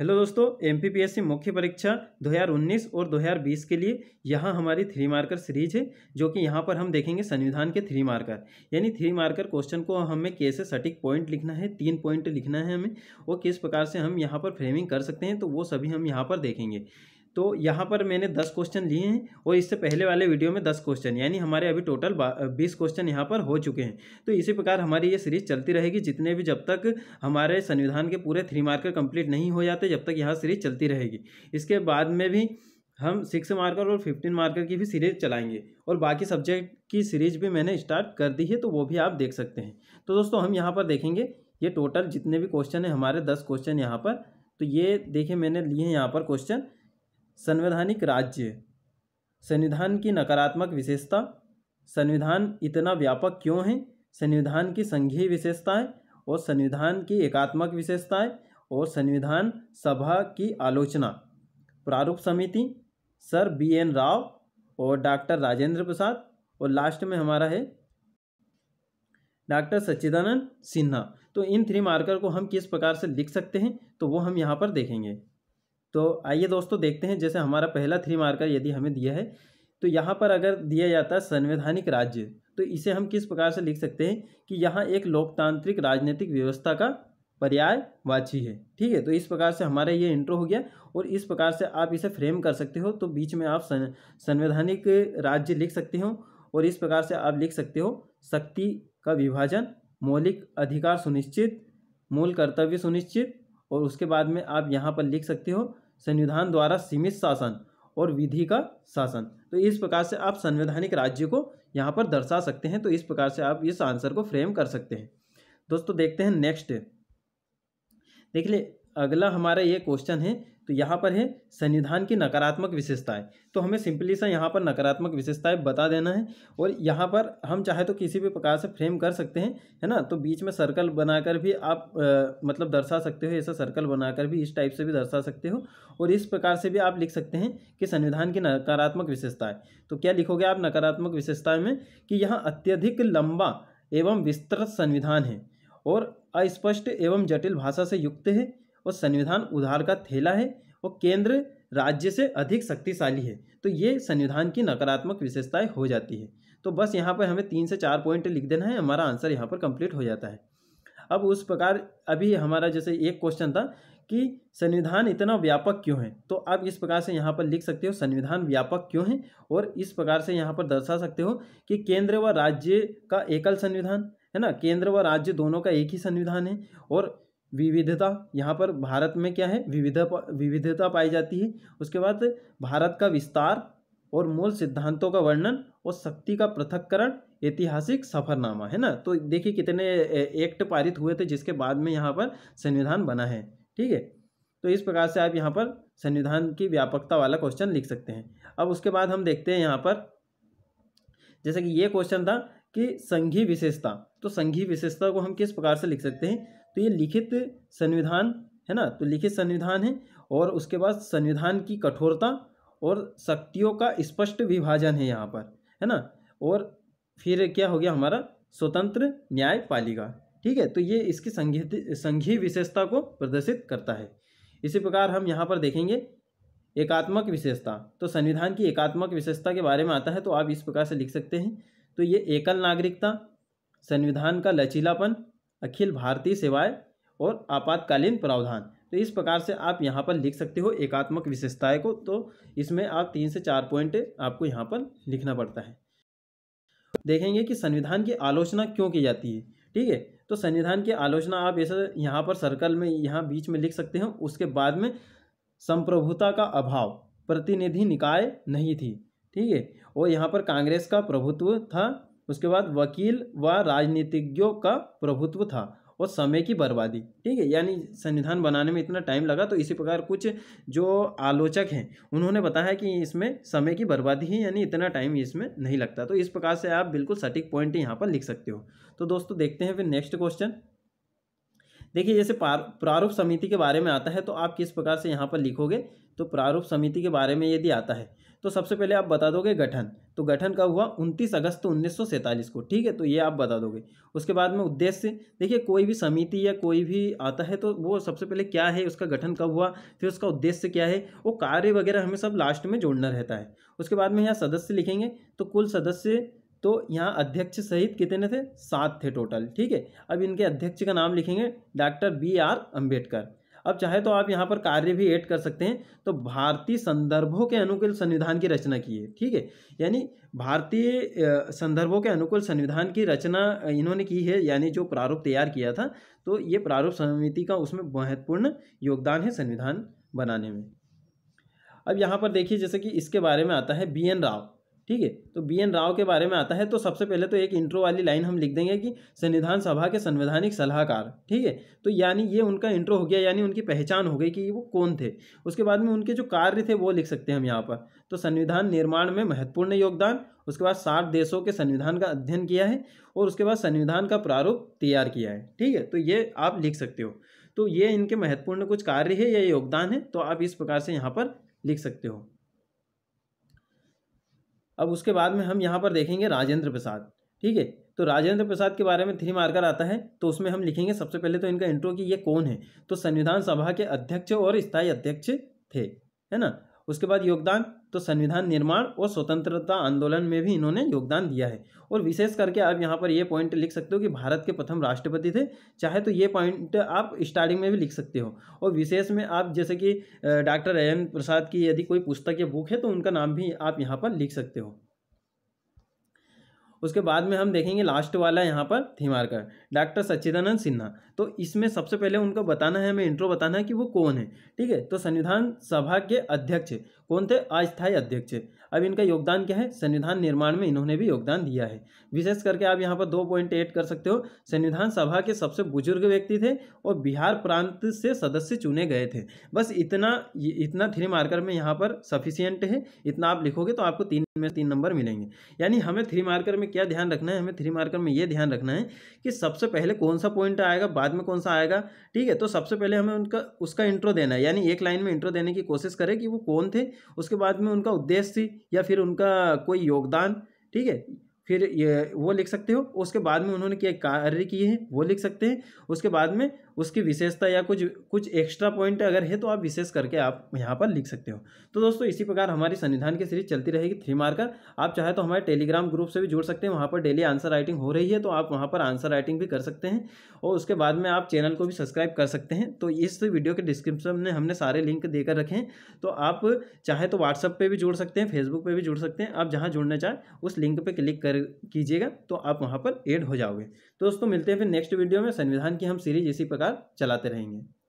hello दोस्तों MPPSC मुख्य परीक्षा 2019 और 2020 के लिए यहाँ हमारी थ्री मार्कर सीरीज है जो कि यहाँ पर हम देखेंगे संविधान के थ्री मार्कर यानी थ्री मार्कर क्वेश्चन को हमें कैसे सटीक पॉइंट लिखना है तीन पॉइंट लिखना है हमें और किस प्रकार से हम यहाँ पर फ्रेमिंग कर सकते हैं तो वो सभी हम यहाँ पर देखेंगे तो यहाँ पर मैंने दस क्वेश्चन लिए हैं और इससे पहले वाले वीडियो में दस क्वेश्चन यानी हमारे अभी टोटल बीस क्वेश्चन यहाँ पर हो चुके हैं तो इसी प्रकार हमारी ये सीरीज चलती रहेगी जितने भी जब तक हमारे संविधान के पूरे थ्री मार्कर कंप्लीट नहीं हो जाते जब तक यहाँ सीरीज चलती रहेगी इसके बाद में भी हम सिक्स मार्कर और फिफ्टीन मार्कर की भी सीरीज चलाएंगे और बाकी सब्जेक्ट की सीरीज भी मैंने स्टार्ट कर दी है तो वो भी आप देख सकते हैं तो दोस्तों हम यहाँ पर देखेंगे ये टोटल जितने भी क्वेश्चन हैं हमारे दस क्वेश्चन यहाँ पर तो ये देखिए मैंने लिए हैं यहाँ पर क्वेश्चन संवैधानिक राज्य संविधान की नकारात्मक विशेषता संविधान इतना व्यापक क्यों है संविधान की संघीय विशेषताएं और संविधान की एकात्मक विशेषताएं और संविधान सभा की आलोचना प्रारूप समिति सर बी एन राव और डॉक्टर राजेंद्र प्रसाद और लास्ट में हमारा है डॉक्टर सच्चिदानंद सिन्हा तो इन थ्री मार्कर को हम किस प्रकार से लिख सकते हैं तो वो हम यहाँ पर देखेंगे तो आइए दोस्तों देखते हैं जैसे हमारा पहला थ्री मार्कर यदि हमें दिया है तो यहाँ पर अगर दिया जाता है संवैधानिक राज्य तो इसे हम किस प्रकार से लिख सकते हैं कि यहाँ एक लोकतांत्रिक राजनीतिक व्यवस्था का पर्याय वाची है ठीक है तो इस प्रकार से हमारा ये इंट्रो हो गया और इस प्रकार से आप इसे फ्रेम कर सकते हो तो बीच में आप संवैधानिक राज्य लिख सकते हो और इस प्रकार से आप लिख सकते हो शक्ति का विभाजन मौलिक अधिकार सुनिश्चित मूल कर्तव्य सुनिश्चित और उसके बाद में आप यहाँ पर लिख सकते हो संविधान द्वारा सीमित शासन और विधि का शासन तो इस प्रकार से आप संवैधानिक राज्य को यहाँ पर दर्शा सकते हैं तो इस प्रकार से आप इस आंसर को फ्रेम कर सकते हैं दोस्तों देखते हैं नेक्स्ट देख ले अगला हमारा ये क्वेश्चन है तो यहाँ पर है संविधान की नकारात्मक विशेषताएं तो हमें सिंपली सा यहाँ पर नकारात्मक विशेषताएं बता देना है और यहाँ पर हम चाहे तो किसी भी प्रकार से फ्रेम कर सकते हैं है ना तो बीच में सर्कल बनाकर भी आप आ, मतलब दर्शा सकते हो ऐसा सर्कल बनाकर भी इस टाइप से भी दर्शा सकते हो और इस प्रकार से भी आप लिख सकते हैं कि संविधान की नकारात्मक विशेषताएँ तो क्या लिखोगे आप नकारात्मक विशेषताएँ में कि यहाँ अत्यधिक लंबा एवं विस्तृत संविधान है और अस्पष्ट एवं जटिल भाषा से युक्त है और संविधान उधार का थैला है और केंद्र राज्य से अधिक शक्तिशाली है तो ये संविधान की नकारात्मक विशेषताएं हो जाती है तो बस यहाँ पर हमें तीन से चार पॉइंट लिख देना है हमारा आंसर यहाँ पर कंप्लीट हो जाता है अब उस प्रकार अभी हमारा जैसे एक क्वेश्चन था कि संविधान इतना व्यापक क्यों है तो आप इस प्रकार से यहाँ पर लिख सकते हो संविधान व्यापक क्यों है और इस प्रकार से यहाँ पर दर्शा सकते हो कि केंद्र व राज्य का एकल संविधान है ना केंद्र व राज्य दोनों का एक ही संविधान है और विविधता यहाँ पर भारत में क्या है विविध विविधता पाई जाती है उसके बाद भारत का विस्तार और मूल सिद्धांतों का वर्णन और शक्ति का पृथककरण ऐतिहासिक सफरनामा है ना तो देखिए कितने एक्ट पारित हुए थे जिसके बाद में यहाँ पर संविधान बना है ठीक है तो इस प्रकार से आप यहाँ पर संविधान की व्यापकता वाला क्वेश्चन लिख सकते हैं अब उसके बाद हम देखते हैं यहाँ पर जैसे कि ये क्वेश्चन था कि संघी विशेषता तो संघी विशेषता को हम किस प्रकार से लिख सकते हैं तो ये लिखित संविधान है ना तो लिखित संविधान है और उसके बाद संविधान की कठोरता और शक्तियों का स्पष्ट विभाजन है यहाँ पर है ना और फिर क्या हो गया हमारा स्वतंत्र न्यायपालिका ठीक है तो ये इसकी संघित संघीय विशेषता को प्रदर्शित करता है इसी प्रकार हम यहाँ पर देखेंगे एकात्मक विशेषता तो संविधान की एकात्मक विशेषता के बारे में आता है तो आप इस प्रकार से लिख सकते हैं तो ये एकल नागरिकता संविधान का लचीलापन अखिल भारतीय सेवाएं और आपातकालीन प्रावधान तो इस प्रकार से आप यहाँ पर लिख सकते हो एकात्मक विशेषताएं को तो इसमें आप तीन से चार पॉइंट आपको यहाँ पर लिखना पड़ता है देखेंगे कि संविधान की आलोचना क्यों की जाती है ठीक है तो संविधान की आलोचना आप ऐसे यहाँ पर सर्कल में यहाँ बीच में लिख सकते हो उसके बाद में संप्रभुता का अभाव प्रतिनिधि निकाय नहीं थी ठीक है और यहाँ पर कांग्रेस का प्रभुत्व था उसके बाद वकील व राजनीतिज्ञों का प्रभुत्व था और समय की बर्बादी ठीक है यानी संविधान बनाने में इतना टाइम लगा तो इसी प्रकार कुछ जो आलोचक हैं उन्होंने बताया कि इसमें समय की बर्बादी ही यानी इतना टाइम इसमें नहीं लगता तो इस प्रकार से आप बिल्कुल सटीक पॉइंट यहाँ पर लिख सकते हो तो दोस्तों देखते हैं फिर नेक्स्ट क्वेश्चन देखिए जैसे प्रारूप समिति के बारे में आता है तो आप किस प्रकार से यहाँ पर लिखोगे तो प्रारूप समिति के बारे में यदि आता है तो सबसे पहले आप बता दोगे गठन तो गठन का हुआ 29 अगस्त उन्नीस को ठीक है तो ये आप बता दोगे उसके बाद में उद्देश्य देखिए कोई भी समिति या कोई भी आता है तो वो सबसे पहले क्या है उसका गठन कब हुआ फिर उसका उद्देश्य क्या है वो कार्य वगैरह हमें सब लास्ट में जोड़ना रहता है उसके बाद में यहाँ सदस्य लिखेंगे तो कुल सदस्य तो यहाँ अध्यक्ष सहित कितने थे सात थे टोटल ठीक है अब इनके अध्यक्ष का नाम लिखेंगे डॉक्टर बी आर अम्बेडकर अब चाहे तो आप यहाँ पर कार्य भी ऐड कर सकते हैं तो भारतीय संदर्भों के अनुकूल संविधान की रचना की है ठीक है यानी भारतीय संदर्भों के अनुकूल संविधान की रचना इन्होंने की है यानी जो प्रारूप तैयार किया था तो ये प्रारूप समिति का उसमें महत्वपूर्ण योगदान है संविधान बनाने में अब यहाँ पर देखिए जैसे कि इसके बारे में आता है बी एन राव ठीक है तो बी एन राव के बारे में आता है तो सबसे पहले तो एक इंट्रो वाली लाइन हम लिख देंगे कि संविधान सभा के संवैधानिक सलाहकार ठीक है तो यानी ये उनका इंट्रो हो गया यानी उनकी पहचान हो गई कि वो कौन थे उसके बाद में उनके जो कार्य थे वो लिख सकते हैं हम यहाँ पर तो संविधान निर्माण में महत्वपूर्ण योगदान उसके बाद साठ देशों के संविधान का अध्ययन किया है और उसके बाद संविधान का प्रारूप तैयार किया है ठीक है तो ये आप लिख सकते हो तो ये इनके महत्वपूर्ण कुछ कार्य है या योगदान है तो आप इस प्रकार से यहाँ पर लिख सकते हो अब उसके बाद में हम यहाँ पर देखेंगे राजेंद्र प्रसाद ठीक है तो राजेंद्र प्रसाद के बारे में थ्री मार्कर आता है तो उसमें हम लिखेंगे सबसे पहले तो इनका इंट्रो कि ये कौन है तो संविधान सभा के अध्यक्ष और स्थायी अध्यक्ष थे है ना उसके बाद योगदान तो संविधान निर्माण और स्वतंत्रता आंदोलन में भी इन्होंने योगदान दिया है और विशेष करके आप यहाँ पर ये पॉइंट लिख सकते हो कि भारत के प्रथम राष्ट्रपति थे चाहे तो ये पॉइंट आप स्टार्टिंग में भी लिख सकते हो और विशेष में आप जैसे कि डॉक्टर एन प्रसाद की यदि कोई पुस्तक या बुक है तो उनका नाम भी आप यहाँ पर लिख सकते हो उसके बाद में हम देखेंगे लास्ट वाला यहाँ पर थीमारकर डॉक्टर सच्चिदानंद सिन्हा तो इसमें सबसे पहले उनको बताना है हमें इंट्रो बताना है कि वो कौन है ठीक है तो संविधान सभा के अध्यक्ष कौन थे अस्थायी अध्यक्ष अब इनका योगदान क्या है संविधान निर्माण में इन्होंने भी योगदान दिया है विशेष करके आप यहाँ पर दो पॉइंट एड कर सकते हो संविधान सभा के सबसे बुजुर्ग व्यक्ति थे और बिहार प्रांत से सदस्य चुने गए थे बस इतना इतना थ्री मार्कर में यहाँ पर सफिशियंट है इतना आप लिखोगे तो आपको तीन में तीन नंबर मिलेंगे यानी हमें थ्री मार्कर में क्या ध्यान रखना है हमें थ्री मार्कर में ये ध्यान रखना है कि सबसे पहले कौन सा पॉइंट आएगा बाद में कौन सा आएगा ठीक है तो सबसे पहले हमें उनका उसका इंट्रो देना है यानी एक लाइन में इंट्रो देने की कोशिश करें कि वो कौन थे उसके बाद में उनका उद्देश्य या फिर उनका कोई योगदान ठीक है फिर ये वो लिख सकते हो उसके बाद में उन्होंने क्या कार्य किए हैं वो लिख सकते हैं उसके बाद में उसकी विशेषता या कुछ कुछ एक्स्ट्रा पॉइंट अगर है तो आप विशेष करके आप यहाँ पर लिख सकते हो तो दोस्तों इसी प्रकार हमारी संविधान की सीरीज चलती रहेगी थ्री मार्कर आप चाहे तो हमारे टेलीग्राम ग्रुप से भी जुड़ सकते हैं वहाँ पर डेली आंसर राइटिंग हो रही है तो आप वहाँ पर आंसर राइटिंग भी कर सकते हैं और उसके बाद में आप चैनल को भी सब्सक्राइब कर सकते हैं तो इस वीडियो के डिस्क्रिप्शन में हमने सारे लिंक देकर रखे हैं तो आप चाहे तो व्हाट्सअप पर भी जुड़ सकते हैं फेसबुक पर भी जुड़ सकते हैं आप जहाँ जुड़ना चाहें उस लिंक पर क्लिक कर कीजिएगा तो आप वहाँ पर एड हो जाओगे तो दोस्तों मिलते हैं फिर नेक्स्ट वीडियो में संविधान की हम सीरीज इसी प्रकार प्रकार चलाते रहेंगे